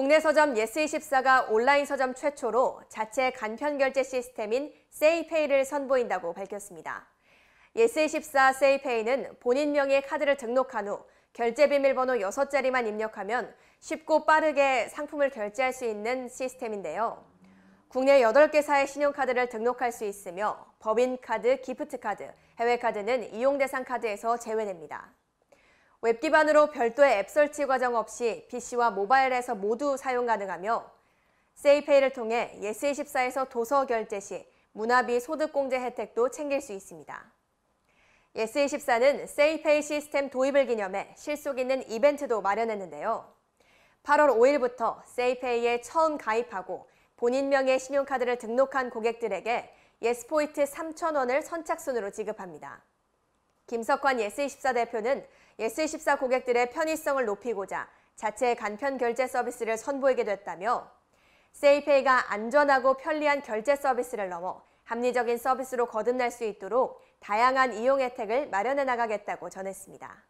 국내 서점 예스24가 온라인 서점 최초로 자체 간편 결제 시스템인 세이페이를 선보인다고 밝혔습니다. 예스24 세이페이는 본인 명의 카드를 등록한 후 결제 비밀번호 6자리만 입력하면 쉽고 빠르게 상품을 결제할 수 있는 시스템인데요. 국내 8개사의 신용카드를 등록할 수 있으며 법인카드, 기프트카드, 해외카드는 이용대상 카드에서 제외됩니다. 웹 기반으로 별도의 앱 설치 과정 없이 PC와 모바일에서 모두 사용 가능하며 세이페이를 통해 예스24에서 도서 결제 시 문화비 소득공제 혜택도 챙길 수 있습니다. 예스24는 세이페이 시스템 도입을 기념해 실속 있는 이벤트도 마련했는데요. 8월 5일부터 세이페이에 처음 가입하고 본인 명의 신용카드를 등록한 고객들에게 예스포인트 3,000원을 선착순으로 지급합니다. 김석환 예스24 대표는 예스24 고객들의 편의성을 높이고자 자체 간편 결제 서비스를 선보이게 됐다며 세이페이가 안전하고 편리한 결제 서비스를 넘어 합리적인 서비스로 거듭날 수 있도록 다양한 이용 혜택을 마련해 나가겠다고 전했습니다.